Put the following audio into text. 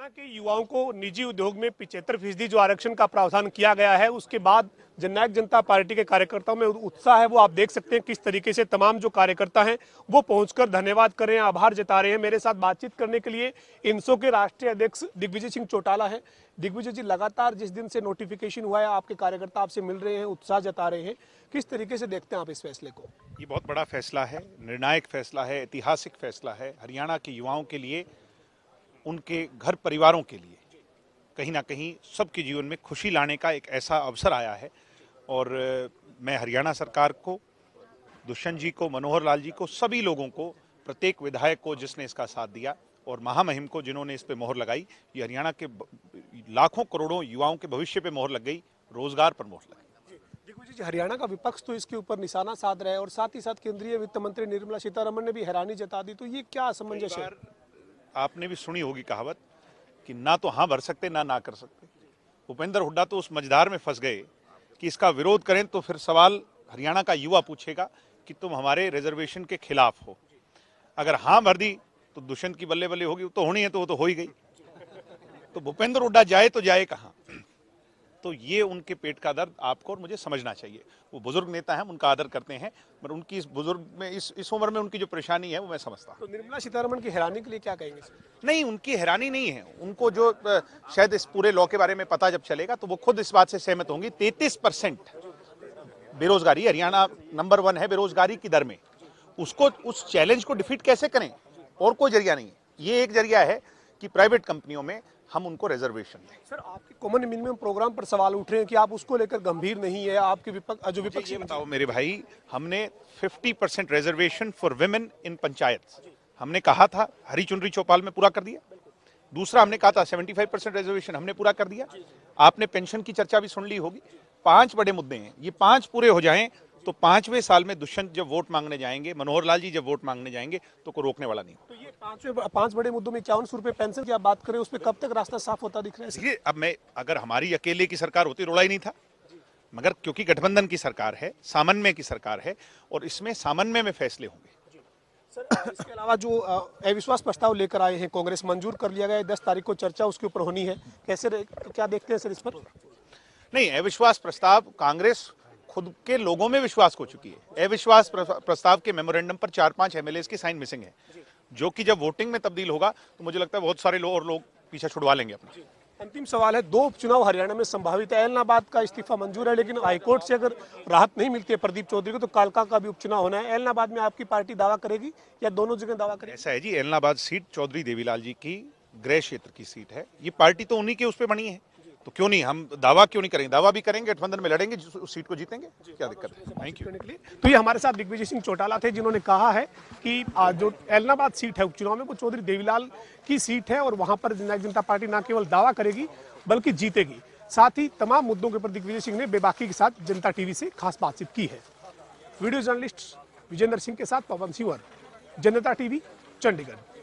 हरियाणा के युवाओं को निजी उद्योग में पिछहत्तर फीसदी जो आरक्षण का प्रावधान किया गया है उसके बाद जननायक जनता पार्टी के कार्यकर्ताओं में उत्साह है वो आप देख सकते हैं किस तरीके से तमाम जो कार्यकर्ता हैं वो पहुंचकर धन्यवाद कर रहे हैं आभार जता रहे हैं मेरे साथ बातचीत करने के लिए इनसो के राष्ट्रीय अध्यक्ष दिग्विजय सिंह चौटाला है दिग्विजय जी लगातार जिस दिन से नोटिफिकेशन हुआ है आपके कार्यकर्ता आपसे मिल रहे हैं उत्साह जता रहे हैं किस तरीके से देखते हैं आप इस फैसले को ये बहुत बड़ा फैसला है निर्णायक फैसला है ऐतिहासिक फैसला है हरियाणा के युवाओं के लिए उनके घर परिवारों के लिए कहीं ना कहीं सबके जीवन में खुशी लाने का एक ऐसा अवसर आया है और मैं हरियाणा सरकार को दुष्यंत जी को मनोहर लाल जी को सभी लोगों को प्रत्येक विधायक को जिसने इसका साथ दिया और महामहिम को जिन्होंने इस पर मोहर लगाई ये हरियाणा के लाखों करोड़ों युवाओं के भविष्य पे मोहर लग गई रोजगार पर मोहर लग गई हरियाणा का विपक्ष तो इसके ऊपर निशाना साध रहा है और साथ ही साथ केंद्रीय वित्त मंत्री निर्मला सीतारमन ने भी हैरानी जता दी तो ये क्या असमंजस है आपने भी सुनी होगी कहावत कि ना तो हाँ भर सकते ना ना कर सकते भूपेंद्र हुड्डा तो उस मझदार में फंस गए कि इसका विरोध करें तो फिर सवाल हरियाणा का युवा पूछेगा कि तुम हमारे रिजर्वेशन के खिलाफ हो अगर हाँ भर दी तो दुष्यंत की बल्ले बल्ले होगी तो होनी है तो वो तो हो ही गई तो भूपेंद्र हुड्डा जाए तो जाए कहाँ तो ये उनके पेट का दर्द आपको और मुझे समझना चाहिए वो बुजुर्ग नेता हैं उनका आदर करते हैं पर उनकी इस बुजुर्ग में इस इस उम्र में उनकी जो परेशानी है वो मैं समझता हूँ तो निर्मला सीतारमन की हैरानी के लिए क्या कहेंगे नहीं उनकी हैरानी नहीं है उनको जो शायद इस पूरे लॉ के बारे में पता जब चलेगा तो वो खुद इस बात से सहमत होंगी तैतीस बेरोजगारी हरियाणा नंबर वन है बेरोजगारी की दर में उसको उस चैलेंज को डिफीट कैसे करें और कोई जरिया नहीं ये एक जरिया है कि प्राइवेट कंपनियों में हम उनको रिजर्वेशन दें सर आपके कॉमन मिनिमम प्रोग्राम पर सवाल उठ रहे हैं कि आप उसको लेकर गंभीर नहीं है आपके विपक्ष जो विपक्ष बताओ मेरे भाई हमने 50 percent reservation for women in panchayat हमने कहा था हरी चुनरी चौपाल में पूरा कर दिया दूसरा हमने कहा था 75 परसेंट रिजर्वेशन हमने पूरा कर दिया आपने पेंशन की चर्चा भी सुन ली होगी पांच बड़े मुद्दे हैं ये पांच पूरे हो जाएं तो पांचवें साल में दुष्यंत जब वोट मांगने जाएंगे मनोहर लाल जी जब वोट मांगने जाएंगे तो कोई रोकने वाला नहीं तो ये पांचवें पांच बड़े मुद्दों में इक्यावन सौ रुपये पेंशन की आप बात करें उस पर कब तक रास्ता साफ होता दिख रहा है देखिए अब मैं अगर हमारी अकेले की सरकार होती रोड़ा ही नहीं था मगर क्योंकि गठबंधन की सरकार है सामन्वय की सरकार है और इसमें सामन्वय में फैसले होंगे इसके अलावा जो अविश्वास प्रस्ताव लेकर आए हैं कांग्रेस मंजूर कर लिया गया है दस तारीख को चर्चा उसके ऊपर होनी है कैसे क्या देखते हैं सर इस पर नहीं अविश्वास प्रस्ताव कांग्रेस खुद के लोगों में विश्वास हो चुकी है अविश्वास प्रस्ताव के मेमोरेंडम पर चार पांच एमएलए की साइन मिसिंग है जो कि जब वोटिंग में तब्दील होगा तो मुझे लगता है बहुत सारे लोग और लोग पीछे छुड़वा लेंगे अपना अंतिम सवाल है दो उपचुनाव हरियाणा में संभावित है एलनाबाद का इस्तीफा मंजूर है लेकिन हाईकोर्ट से अगर राहत नहीं मिलती है प्रदीप चौधरी को तो कालका का भी उपचुनाव होना है एलनाबाद में आपकी पार्टी दावा करेगी या दोनों जगह दावा करेगी ऐसा है जी एलनाबाद सीट चौधरी देवीलाल जी की गृह क्षेत्र की सीट है ये पार्टी तो उन्हीं के उस पर बनी है तो क्यों नहीं हम दावा क्यों नहीं करेंगे दावा भी करेंगे गठबंधन में लड़ेंगे उस सीट को जीतेंगे क्या दिक्कत है थैंक यू तो ये हमारे साथ दिग्विजय सिंह चौटाला थे जिन्होंने कहा है कि जो एलनाबाद सीट है उपचुनाव में वो चौधरी देवीलाल की सीट है और वहां पर जनता पार्टी ना केवल दावा करेगी बल्कि जीतेगी साथ ही तमाम मुद्दों के ऊपर दिग्विजय सिंह ने बेबाकी के साथ जनता टीवी से खास बातचीत की है वीडियो जर्नलिस्ट विजेंद्र सिंह के साथ पवन सिंह जनता टीवी चंडीगढ़